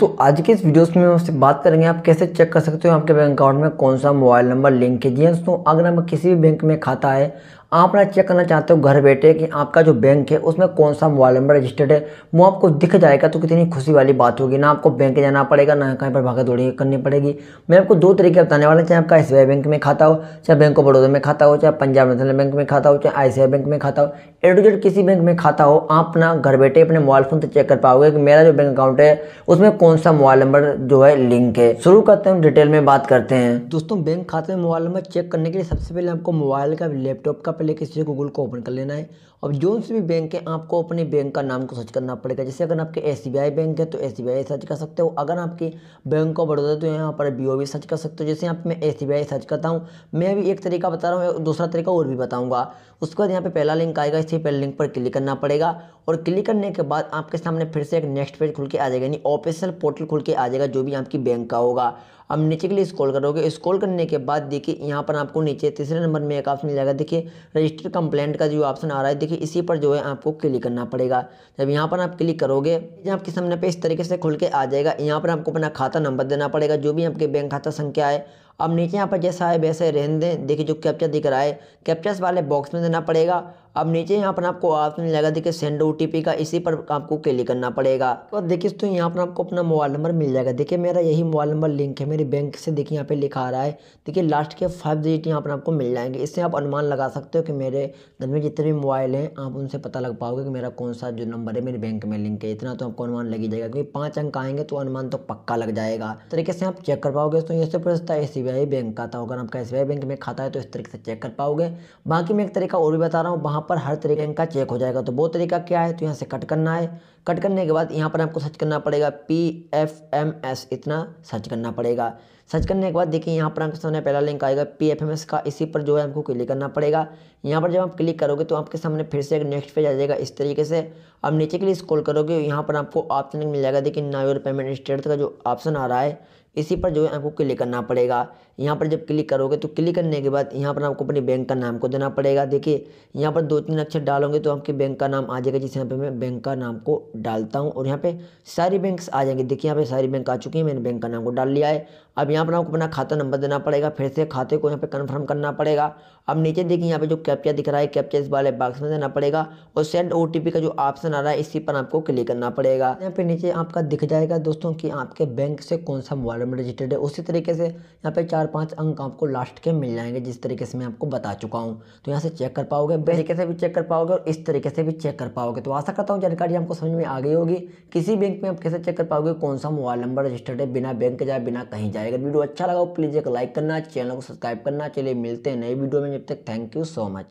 तो आज के इस वीडियोस में हम बात करेंगे आप कैसे चेक कर सकते हो आपके बैंक अकाउंट में कौन सा मोबाइल नंबर लिंक है जी हाँ दोस्तों अगर हम किसी भी बैंक में खाता है आप ना चेक करना चाहते हो घर बैठे कि आपका जो बैंक है उसमें कौन सा मोबाइल नंबर रजिस्टर्ड है वो आपको दिख जाएगा तो कितनी खुशी वाली बात होगी ना आपको बैंक जाना पड़ेगा ना कहीं पर भागे दौड़ी करनी पड़ेगी मैं आपको दो तरीके बताने वाला चाहे आपका एस बैंक में खाता हो चाहे बैंक ऑफ बड़ौदा में खाता हो चाहे पंजाब नेशनल बैंक में खाता हो चाहे आई बैंक में खाता हो ए किसी बैंक में खाता हो आप ना घर बैठे अपने मोबाइल फ़ोन से चेक कर पाओगे कि मेरा जो बैंक अकाउंट है उसमें कौन सा मोबाइल नंबर जो है लिंक है शुरू करते हैं डिटेल में बात करते हैं दोस्तों बैंक खाते में मोबाइल नंबर चेक करने के लिए सबसे पहले आपको मोबाइल का लैपटॉप का पहले किसी गूगल को ओपन कर लेना है अब जो से भी बैंक है आपको अपने बैंक का नाम को सर्च करना पड़ेगा जैसे अगर आपके एस बैंक है तो एस सर्च कर सकते हो अगर आपके बैंक ऑफ बड़ौदा तो यहाँ पर बी सर्च कर सकते हो जैसे यहाँ पर मैं एस सर्च करता हूँ मैं अभी एक तरीका बता रहा हूँ दूसरा तरीका और भी बताऊँगा उसके बाद यहाँ पर पहला लिंक आएगा इसी पहले लिंक पर क्लिक करना पड़ेगा और क्लिक करने के बाद आपके सामने फिर से एक नेक्स्ट पेज खुल के आ जाएगा यानी ऑफिशियल पोर्टल खुल के आ जाएगा जो भी आपकी बैंक का होगा अब नीचे के लिए स्क्रॉल करोगे स्क्रॉल करने के बाद देखिए यहाँ पर आपको नीचे तीसरे नंबर में एक ऑप्शन मिल जाएगा देखिए रजिस्टर कंप्लेंट का जो ऑप्शन आ रहा है देखिए देखिए इसी पर जो है आपको क्लिक करना पड़ेगा जब यहाँ पर आप क्लिक करोगे आपके सामने पे इस तरीके से खुल के आ जाएगा यहाँ पर आपको अपना खाता नंबर देना पड़ेगा जो भी आपके बैंक खाता संख्या है अब नीचे यहाँ पर जैसा है वैसे रहने दें देखिए जो कैप्चर दिख रहा है कैप्चर्स वाले बॉक्स में देना पड़ेगा अब नीचे यहाँ पर आपको ऑप्शन लगा देखिए सेंड ओ का इसी पर आपको क्लिक करना पड़ेगा और देखिए तो यहाँ पर आपको अपना मोबाइल नंबर मिल जाएगा देखिए मेरा यही मोबाइल नंबर लिंक है मेरी बैंक से देखिए यहाँ पे लिखा आ रहा है देखिए लास्ट के फाइव डिजिट यहाँ पर आपको मिल जाएंगे इससे आप अनुमान लगा सकते हो कि मेरे घर में जितने भी मोबाइल हैं आप उनसे पता लग पाओगे कि मेरा कौन सा जो नंबर है मेरे बैंक में लिंक है इतना तो आपको अनुमान लगी जाएगा क्योंकि पाँच अंक आएंगे तो अनुमान तो पक्का लग जाएगा तरीके से आप चेक कर पाओगे तो ये सब ऐसी बैंक का था होगा आपका एस बैंक में खाता है तो इस तरीके से चेक कर पाओगे बाकी मैं एक तरीका और भी बता रहा हूँ वहाँ पर हर तरीके का चेक हो जाएगा तो वो तरीका क्या है तो यहाँ से कट करना है कट करने के बाद यहाँ पर आपको सर्च करना पड़ेगा पी एफ एम एस इतना सर्च करना पड़ेगा सर्च करने के बाद देखिए यहाँ पर आपके सामने पहला लिंक आएगा पी एफ एम एस का इसी पर जो है आपको क्लिक करना पड़ेगा यहाँ पर जब आप क्लिक करोगे तो आपके सामने फिर से एक नेक्स्ट पेज आ जाएगा इस तरीके से आप नीचे के लिए स्क्रॉल करोगे यहाँ पर आपको ऑप्शन मिल जाएगा देखिए नायोर पेमेंट स्टेट का जो ऑप्शन आ रहा है इसी पर जो है आपको क्लिक करना पड़ेगा यहाँ पर जब क्लिक करोगे तो क्लिक करने के बाद यहाँ पर आपको अपने बैंक का नाम को देना पड़ेगा देखिए यहाँ पर दो तीन अक्षर डालोगे तो आपके बैंक का नाम आ जाएगा जिस यहाँ पे मैं बैंक का नाम को डालता हूँ और यहाँ पे सारी बैंक आ जाएंगे देखिए यहाँ पे सारी बैंक आ चुकी है मैंने बैंक का नाम को डाल लिया है अब यहाँ पर आपको अपना खाता नंबर देना पड़ेगा फिर से खाते को यहाँ पे कंफर्म करना पड़ेगा अब नीचे देखिए यहाँ पे जो कैप्चा दिख रहा है कैप्चा इस वाले बॉक्स में देना पड़ेगा और सेंड ओ का जो ऑप्शन आ रहा है इसी पर आपको क्लिक करना पड़ेगा यहाँ पे नीचे आपका दिख जाएगा दोस्तों कि आपके बैंक से कौन सा मोबाइल नंबर रजिस्टर्ड है उसी तरीके से यहाँ पे चार पाँच अंक आपको लास्ट के मिल जाएंगे जिस तरीके से मैं आपको बता चुका हूँ तो यहाँ से चेक कर पाओगे तरीके से भी चेक कर पाओगे और इस तरीके से भी चेक कर पाओगे तो आशा करता हूँ जानकारी आपको समझ में आ गई होगी किसी बैंक में आप कैसे चेक कर पाओगे कौन सा मोबाइल नंबर रजिस्टर्ड है बिना बैंक जाए बिना कहीं जाएगा वीडियो अच्छा लगा हो प्लीज़ एक लाइक करना चैनल को सब्सक्राइब करना चलिए मिलते हैं नई वीडियो में जब तक थैंक यू सो मच